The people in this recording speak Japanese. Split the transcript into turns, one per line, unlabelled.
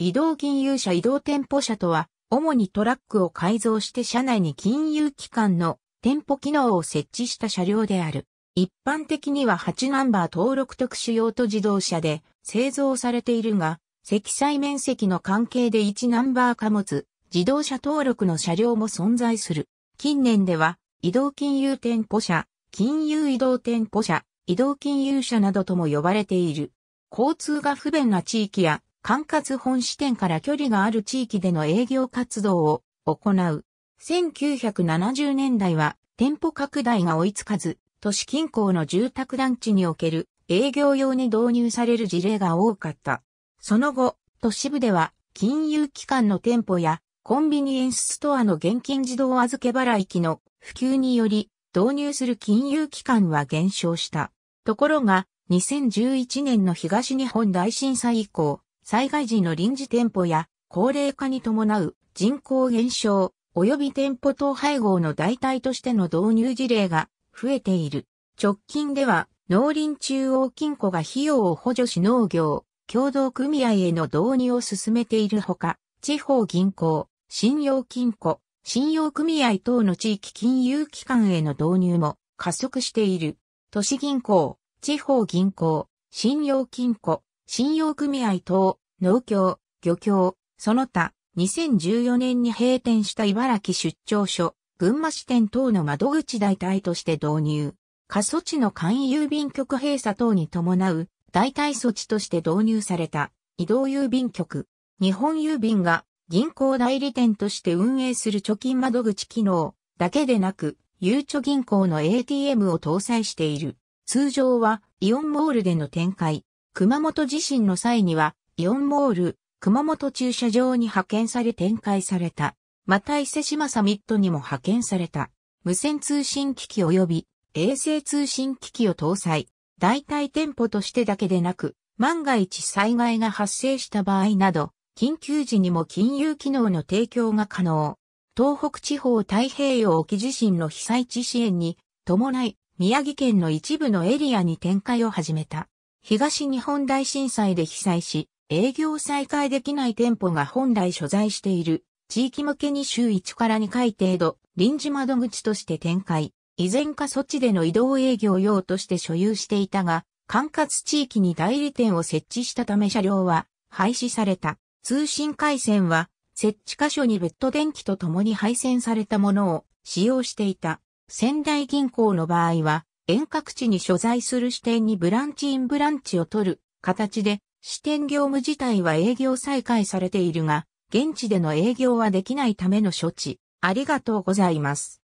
移動金融車移動店舗車とは、主にトラックを改造して車内に金融機関の店舗機能を設置した車両である。一般的には8ナンバー登録特殊用途自動車で製造されているが、積載面積の関係で1ナンバー貨物、自動車登録の車両も存在する。近年では、移動金融店舗車、金融移動店舗車、移動金融車などとも呼ばれている。交通が不便な地域や管轄本支店から距離がある地域での営業活動を行う。1970年代は店舗拡大が追いつかず、都市近郊の住宅団地における営業用に導入される事例が多かった。その後、都市部では金融機関の店舗やコンビニエンスストアの現金自動預け払い機の普及により導入する金融機関は減少した。ところが、2011年の東日本大震災以降、災害時の臨時店舗や高齢化に伴う人口減少及び店舗等配合の代替としての導入事例が増えている。直近では農林中央金庫が費用を補助し農業、協同組合への導入を進めているほか、地方銀行、信用金庫、信用組合等の地域金融機関への導入も加速している。都市銀行、地方銀行、信用金庫、信用組合等、農協、漁協、その他、2014年に閉店した茨城出張所、群馬支店等の窓口代替として導入。過疎地の簡易郵便局閉鎖等に伴う代替措置として導入された移動郵便局。日本郵便が銀行代理店として運営する貯金窓口機能だけでなく、ゆうちょ銀行の ATM を搭載している。通常はイオンモールでの展開、熊本地震の際には、イオンモール、熊本駐車場に派遣され展開された。また伊勢島サミットにも派遣された。無線通信機器及び衛星通信機器を搭載。代替店舗としてだけでなく、万が一災害が発生した場合など、緊急時にも金融機能の提供が可能。東北地方太平洋沖地震の被災地支援に伴い、宮城県の一部のエリアに展開を始めた。東日本大震災で被災し、営業再開できない店舗が本来所在している地域向けに週1から2回程度臨時窓口として展開。以前か措置での移動営業用として所有していたが、管轄地域に代理店を設置したため車両は廃止された。通信回線は設置箇所に別途電気と共に配線されたものを使用していた。仙台銀行の場合は遠隔地に所在する支店にブランチインブランチを取る形で、支店業務自体は営業再開されているが、現地での営業はできないための処置。ありがとうございます。